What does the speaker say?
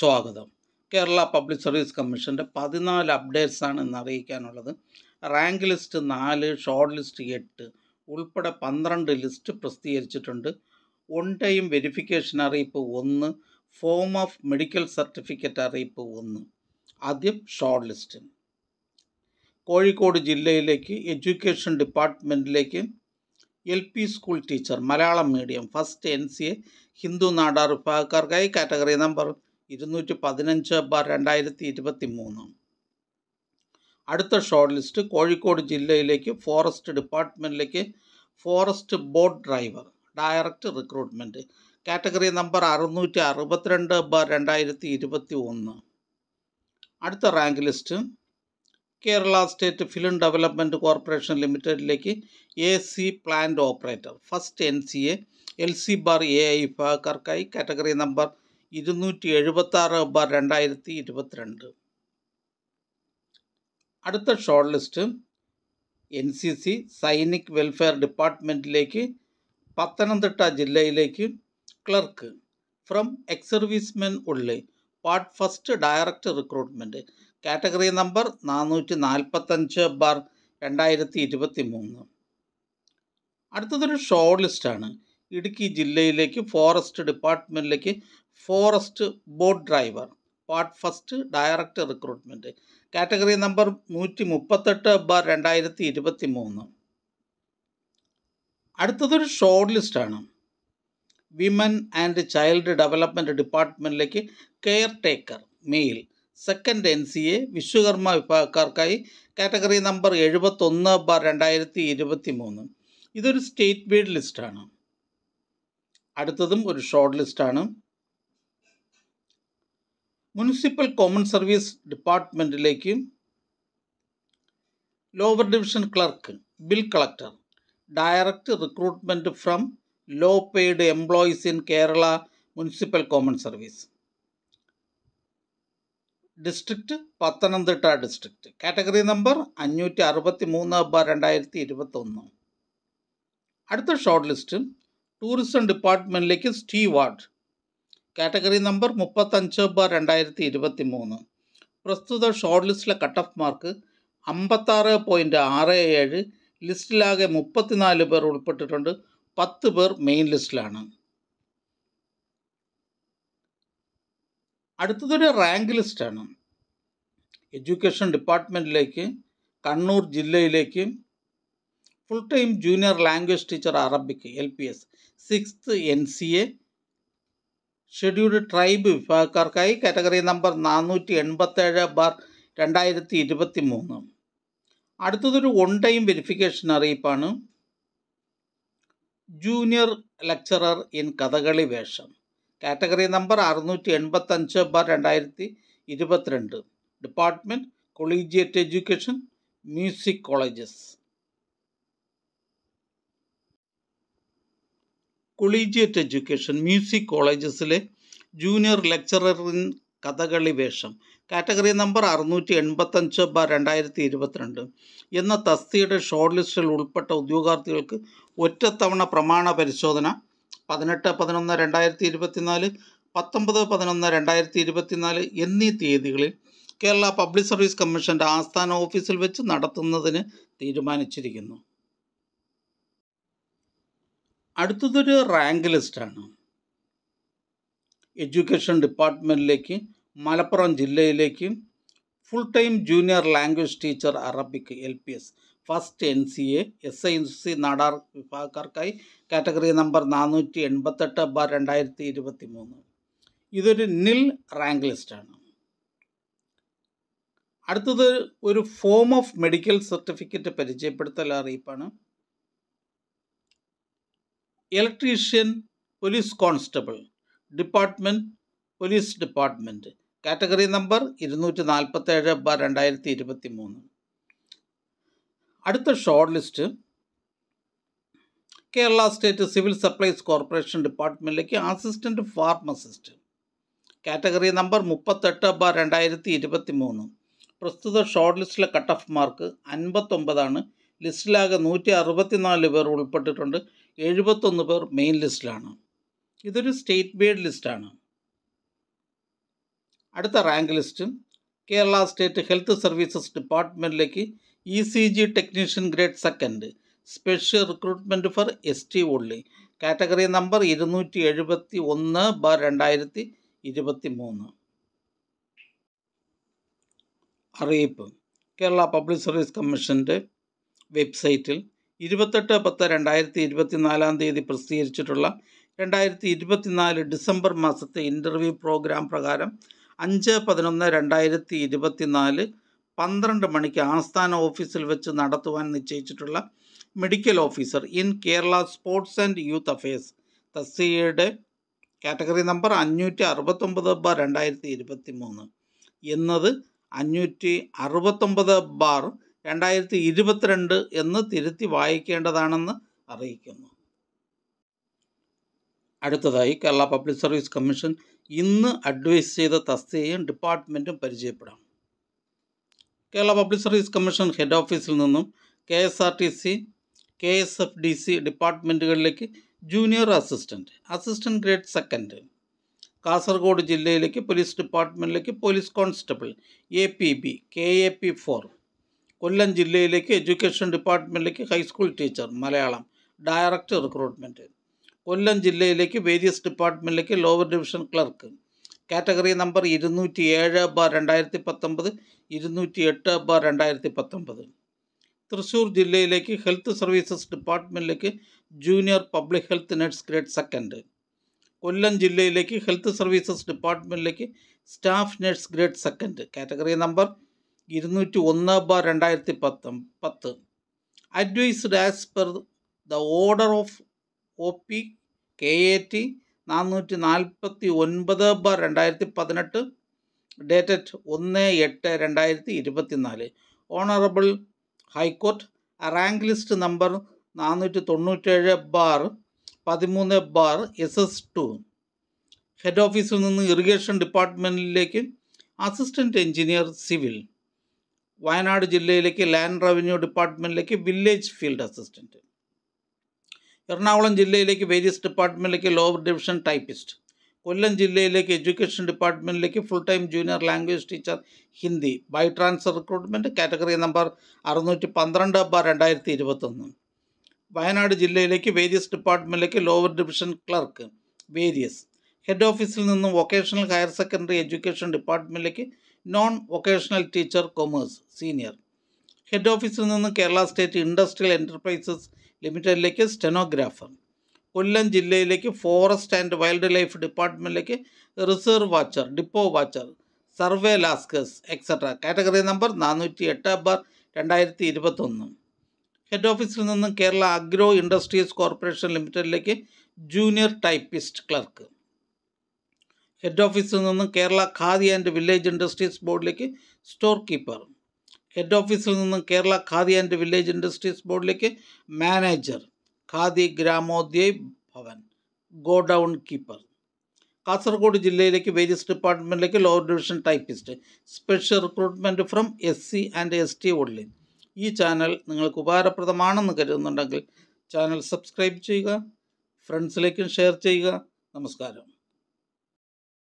സ്വാഗതം Kerala public service കമ്മീഷൻ്റെ പതിനാല് ആണ് ഇന്ന് അറിയിക്കാനുള്ളത് റാങ്ക് ലിസ്റ്റ് നാല് ഷോർട്ട് ലിസ്റ്റ് എട്ട് ഉൾപ്പെടെ പന്ത്രണ്ട് ലിസ്റ്റ് പ്രസിദ്ധീകരിച്ചിട്ടുണ്ട് ഒൺ ടൈം വെരിഫിക്കേഷൻ അറിയിപ്പ് ഒന്ന് ഫോം ഓഫ് മെഡിക്കൽ സർട്ടിഫിക്കറ്റ് അറിയിപ്പ് ഒന്ന് ആദ്യം ഷോർട്ട് ലിസ്റ്റ് കോഴിക്കോട് ജില്ലയിലേക്ക് എഡ്യൂക്കേഷൻ ഡിപ്പാർട്ട്മെൻറ്റിലേക്ക് L P school teacher Malayalam medium first N C A Hindu Nadar വിഭാഗക്കാർക്കായി കാറ്റഗറി നമ്പർ ഇരുന്നൂറ്റി പതിനഞ്ച് ബാർ രണ്ടായിരത്തി ഇരുപത്തി മൂന്ന് അടുത്ത ഷോർട്ട് ലിസ്റ്റ് കോഴിക്കോട് ജില്ലയിലേക്ക് ഫോറസ്റ്റ് ഡിപ്പാർട്ട്മെൻറ്റിലേക്ക് forest boat driver direct recruitment category number അറുന്നൂറ്റി അറുപത്തിരണ്ട് ബാർ രണ്ടായിരത്തി ഇരുപത്തി ഒന്ന് അടുത്ത rank list Kerala state film development corporation ലിമിറ്റഡിലേക്ക് A C plant operator first N C L C bar A I വിഭാഗക്കാർക്കായി കാറ്റഗറി നമ്പർ ഇരുന്നൂറ്റി എഴുപത്തി ആറ് ബാർ രണ്ടായിരത്തി ഇരുപത്തിരണ്ട് അടുത്ത short list N C C Sainik welfare ഡിപ്പാർട്ട്മെൻറ്റിലേക്ക് പത്തനംതിട്ട ജില്ലയിലേക്ക് ക്ലർക്ക് ഫ്രം എക്സ് സർവീസ്മെൻ ഉള്ളി part first direct recruitment category number നാനൂറ്റി നാൽപ്പത്തഞ്ച് ബാർ രണ്ടായിരത്തി ഇരുപത്തി മൂന്ന് അടുത്തതൊരു ഷോർട്ട് ലിസ്റ്റാണ് ഇടുക്കി ജില്ലയിലേക്ക് ഫോറസ്റ്റ് ഡിപ്പാർട്ട്മെൻറ്റിലേക്ക് forest boat driver part first direct recruitment category number നൂറ്റി മുപ്പത്തെട്ട് ബാർ രണ്ടായിരത്തി ഇരുപത്തി മൂന്ന് അടുത്തതൊരു ഷോർട്ട് ലിസ്റ്റാണ് വിമൻ ആൻഡ് ചൈൽഡ് ഡെവലപ്മെൻറ്റ് ഡിപ്പാർട്ട്മെൻറ്റിലേക്ക് caretaker male second N C A Vishwakarma വിഭാഗക്കാർക്കായി കാറ്റഗറി നമ്പർ എഴുപത്തൊന്ന് ബാർ രണ്ടായിരത്തി ഇരുപത്തി മൂന്ന് ഇതൊരു സ്റ്റേറ്റ് ബീഡ് ലിസ്റ്റാണ് അടുത്തതും ഒരു ഷോർട്ട് ലിസ്റ്റാണ് മുനിസിപ്പൽ കോമൺ സർവീസ് ഡിപ്പാർട്ട്മെൻറ്റിലേക്ക് lower division clerk bill collector direct recruitment from low paid employees in Kerala municipal common service district Pathanamthitta district category number അഞ്ഞൂറ്റി അറുപത്തി മൂന്ന് ബാർ രണ്ടായിരത്തി ഇരുപത്തൊന്ന് അടുത്ത ഷോർട്ട് ലിസ്റ്റ് ടൂറിസം ഡിപ്പാർട്ട്മെൻറ്റിലേക്ക് സ്റ്റീവാർഡ് കാറ്റഗറി നമ്പർ മുപ്പത്തഞ്ച് ബാർ രണ്ടായിരത്തി ഇരുപത്തി മൂന്ന് പ്രസ്തുത ഷോർട്ട് ലിസ്റ്റിലെ കട്ട് ഓഫ് മാർക്ക് അമ്പത്താറ് പോയിൻറ്റ് ആറ് ഏഴ് ലിസ്റ്റിലാകെ മുപ്പത്തിനാല് പേർ ഉൾപ്പെട്ടിട്ടുണ്ട് പത്ത് പേർ മെയിൻ ലിസ്റ്റിലാണ് അടുത്തതൊരു റാങ്ക് ലിസ്റ്റാണ് എഡ്യൂക്കേഷൻ ഡിപ്പാർട്ട്മെൻറ്റിലേക്ക് കണ്ണൂർ ജില്ലയിലേക്ക് full time junior language teacher Arabic L P S six N C A scheduled tribe വിഭാഗക്കാർക്കായി കാറ്റഗറി നമ്പർ നാനൂറ്റി എൺപത്തി ഏഴ് ബാർ രണ്ടായിരത്തി ഇരുപത്തി മൂന്ന് അടുത്തതൊരു വൺ ടൈം വെരിഫിക്കേഷൻ അറിയിപ്പാണ് junior lecturer in Kathakali vesham category number അറുന്നൂറ്റി എൺപത്തഞ്ച് ബാർ രണ്ടായിരത്തി ഇരുപത്തിരണ്ട് department collegiate education music colleges collegiate education music കോളേജസിലെ ജൂനിയർ ലെക്ചറിൻ കഥകളി വേഷം കാറ്റഗറി നമ്പർ അറുന്നൂറ്റി എൺപത്തഞ്ച് ബാർ രണ്ടായിരത്തി ഇരുപത്തിരണ്ട് എന്ന തസ്തിയുടെ ഷോർട്ട് ലിസ്റ്റിൽ ഉൾപ്പെട്ട ഉദ്യോഗാർത്ഥികൾക്ക് ഒറ്റത്തവണ പ്രമാണ പരിശോധന പതിനെട്ട് പതിനൊന്ന് രണ്ടായിരത്തി ഇരുപത്തിനാല് പത്തൊമ്പത് പതിനൊന്ന് രണ്ടായിരത്തി ഇരുപത്തിനാല് എന്നീ തീയതികളിൽ കേരള പബ്ലിക് സർവീസ് കമ്മീഷൻ്റെ ആസ്ഥാന ഓഫീസിൽ വെച്ച് നടത്തുന്നതിന് തീരുമാനിച്ചിരിക്കുന്നു അടുത്തതൊരു റാങ്ക് ലിസ്റ്റാണ് എഡ്യൂക്കേഷൻ ഡിപ്പാർട്ട്മെൻറ്റിലേക്ക് മലപ്പുറം ജില്ലയിലേക്ക് full time junior language teacher Arabic L P S first N C A S I N C Nadar വിഭാഗക്കാർക്കായി കാറ്റഗറി നമ്പർ നാനൂറ്റി എൺപത്തെട്ട് ബാർ രണ്ടായിരത്തി ഇരുപത്തി മൂന്ന് ഇതൊരു നിൽ റാങ്ക് ലിസ്റ്റാണ് അടുത്തത് ഒരു ഫോം ഓഫ് മെഡിക്കൽ സർട്ടിഫിക്കറ്റ് പരിചയപ്പെടുത്തൽ അറിയിപ്പാണ് electrician police constable department police department category number ഇരുന്നൂറ്റി നാൽപ്പത്തേഴ് ബ രണ്ടായിരത്തി ഇരുപത്തി മൂന്ന് അടുത്ത short list Kerala state civil supplies corporation ഡിപ്പാർട്ട്മെൻറ്റിലേക്ക് അസിസ്റ്റൻറ്റ് ഫാർമസിസ്റ്റ് കാറ്റഗറി നമ്പർ മുപ്പത്തെട്ട് ബ രണ്ടായിരത്തി ഇരുപത്തി മൂന്ന് പ്രസ്തുത ഷോർട്ട് ലിസ്റ്റിലെ കട്ട് ഓഫ് മാർക്ക് അൻപത്തൊമ്പതാണ് ലിസ്റ്റിലാകെ നൂറ്റി നാല് പേർ ഉൾപ്പെട്ടിട്ടുണ്ട് എഴുപത്തൊന്ന് പേർ മെയിൻ ലിസ്റ്റിലാണ് ഇതൊരു സ്റ്റേറ്റ് ബേഡ് ലിസ്റ്റാണ് അടുത്ത rank list Kerala state health services ഡിപ്പാർട്ട്മെൻറ്റിലേക്ക് E C G technician grade second special recruitment for S T only category number ഇരുന്നൂറ്റി എഴുപത്തി ഒന്ന് ബ രണ്ടായിരത്തി ഇരുപത്തി മൂന്ന് അറിയിപ്പ് കേരള പബ്ലിക് സർവീസ് കമ്മീഷൻ്റെ വെബ്സൈറ്റിൽ ഇരുപത്തെട്ട് പത്ത് രണ്ടായിരത്തി ഇരുപത്തിനാലാം തീയതി പ്രസിദ്ധീകരിച്ചിട്ടുള്ള രണ്ടായിരത്തി ഇരുപത്തിനാല് ഡിസംബർ മാസത്തെ ഇൻ്റർവ്യൂ പ്രോഗ്രാം പ്രകാരം അഞ്ച് പതിനൊന്ന് രണ്ടായിരത്തി ഇരുപത്തിനാല് പന്ത്രണ്ട് മണിക്ക് ആസ്ഥാന ഓഫീസിൽ വെച്ച് നടത്തുവാൻ നിശ്ചയിച്ചിട്ടുള്ള medical officer in Kerala sports and youth affairs തസ്തികയുടെ കാറ്റഗറി നമ്പർ അഞ്ഞൂറ്റി അറുപത്തൊമ്പത് ബാർ രണ്ടായിരത്തി ഇരുപത്തി മൂന്ന് എന്നത് അഞ്ഞൂറ്റി അറുപത്തൊമ്പത് ബാർ രണ്ടായിരത്തി ഇരുപത്തിരണ്ട് എന്ന് തിരുത്തി വായിക്കേണ്ടതാണെന്ന് അറിയിക്കുന്നു അടുത്തതായി കേരള പബ്ലിക് സർവീസ് കമ്മീഷൻ ഇന്ന് അഡ്വൈസ് ചെയ്ത തസ്തികയും ഡിപ്പാർട്ട്മെൻറ്റും പരിചയപ്പെടാം Kerala public service commission head ഓഫീസിൽ നിന്നും K S R T C K S F D C ഡിപ്പാർട്ട്മെൻറ്റുകളിലേക്ക് junior assistant assistant grade second Kasaragod ജില്ലയിലേക്ക് പോലീസ് ഡിപ്പാർട്ട്മെൻറ്റിലേക്ക് police constable A P B K A P four Kollam ജില്ലയിലേക്ക് എഡ്യൂക്കേഷൻ ഡിപ്പാർട്ട്മെൻറ്റിലേക്ക് high school teacher Malayalam direct recruitment Kollam ജില്ലയിലേക്ക് various ഡിപ്പാർട്ട്മെൻറ്റിലേക്ക് lower division clerk category number ഇരുന്നൂറ്റി ഏഴ് bar രണ്ടായിരത്തി പത്തൊമ്പത് ഇരുന്നൂറ്റി എട്ട് ബാർ രണ്ടായിരത്തി പത്തൊമ്പത് തൃശ്ശൂർ ജില്ലയിലേക്ക് ഹെൽത്ത് സർവീസസ് ഡിപ്പാർട്ട്മെൻറ്റിലേക്ക് junior public health nurse grade second Kollam ജില്ലയിലേക്ക് ഹെൽത്ത് സർവീസസ് ഡിപ്പാർട്ട്മെൻറ്റിലേക്ക് staff nurse grade second category number ഇരുന്നൂറ്റി ഒന്ന് ബാർ രണ്ടായിരത്തി പത്ത് പത്ത് advised as per the order of O P K A T നാനൂറ്റി നാൽപ്പത്തി ഒൻപത് ബാർ രണ്ടായിരത്തി പതിനെട്ട് ഡേറ്റഡ് ഒന്ന് എട്ട് രണ്ടായിരത്തി ഇരുപത്തി നാല് honourable high court rank list number നാനൂറ്റി തൊണ്ണൂറ്റേഴ് ബാർ പതിമൂന്ന് bar S S two head ഓഫീസിൽ നിന്ന് ഇറിഗേഷൻ ഡിപ്പാർട്ട്മെൻറ്റിലേക്ക് അസിസ്റ്റൻറ്റ് എഞ്ചിനീയർ സിവിൽ വയനാട് ജില്ലയിലേക്ക് ലാൻഡ് റവന്യൂ ഡിപ്പാർട്ട്മെൻറ്റിലേക്ക് വില്ലേജ് ഫീൽഡ് അസിസ്റ്റൻറ്റ് എറണാകുളം ജില്ലയിലേക്ക് വേരിയസ് ഡിപ്പാർട്ട്മെൻറ്റിലേക്ക് ലോവർ ഡിവിഷൻ ടൈപ്പിസ്റ്റ് കൊല്ലം ജില്ലയിലേക്ക് എഡ്യൂക്കേഷൻ ഡിപ്പാർട്ട്മെൻറ്റിലേക്ക് full time junior language teacher Hindi by transfer recruitment category number അറുന്നൂറ്റി പന്ത്രണ്ട് ബാർ രണ്ടായിരത്തി ഇരുപത്തൊന്ന് വയനാട് ജില്ലയിലേക്ക് വേരിയസ് ഡിപ്പാർട്ട്മെൻറ്റിലേക്ക് lower division clerk various head ഓഫീസിൽ നിന്നും വൊക്കേഷണൽ ഹയർ സെക്കൻഡറി എഡ്യൂക്കേഷൻ ഡിപ്പാർട്ട്മെൻറ്റിലേക്ക് non vocational teacher commerce senior head ഓഫീസിൽ നിന്ന് കേരള സ്റ്റേറ്റ് ഇൻഡസ്ട്രിയൽ എൻ്റർപ്രൈസസ് ലിമിറ്റഡിലേക്ക് സ്റ്റെനോഗ്രാഫർ കൊല്ലം ജില്ലയിലേക്ക് ഫോറസ്റ്റ് ആൻഡ് വൈൽഡ് ലൈഫ് ഡിപ്പാർട്ട്മെൻറ്റിലേക്ക് reserve watcher depot watcher survey lascars etcetera category number നാനൂറ്റി എട്ട് ബാർ രണ്ടായിരത്തി ഇരുപത്തൊന്ന് ഹെഡ് ഓഫീസിൽ നിന്നും കേരള അഗ്രോ ഇൻഡസ്ട്രീസ് കോർപ്പറേഷൻ ലിമിറ്റഡിലേക്ക് ജൂനിയർ ടൈപ്പിസ്റ്റ് ക്ലർക്ക് ഹെഡ് ഓഫീസിൽ നിന്നും Kerala Khadi and village industries ബോർഡിലേക്ക് സ്റ്റോർ കീപ്പർ ഹെഡ് ഓഫീസിൽ നിന്നും Kerala Khadi and village industries ബോർഡിലേക്ക് manager Khadi Gramodyog Bhavan godown keeper Kasaragod ജില്ലയിലേക്ക് വേരിയസ് ഡിപ്പാർട്ട്മെൻറ്റിലേക്ക് lower division typist special recruitment from S C and S T ഉള്ളിൽ ഈ ചാനൽ നിങ്ങൾക്ക് ഉപകാരപ്രദമാണെന്ന് കരുതുന്നുണ്ടെങ്കിൽ ചാനൽ സബ്സ്ക്രൈബ് ചെയ്യുക ഫ്രണ്ട്സിലേക്കും ഷെയർ ചെയ്യുക നമസ്കാരം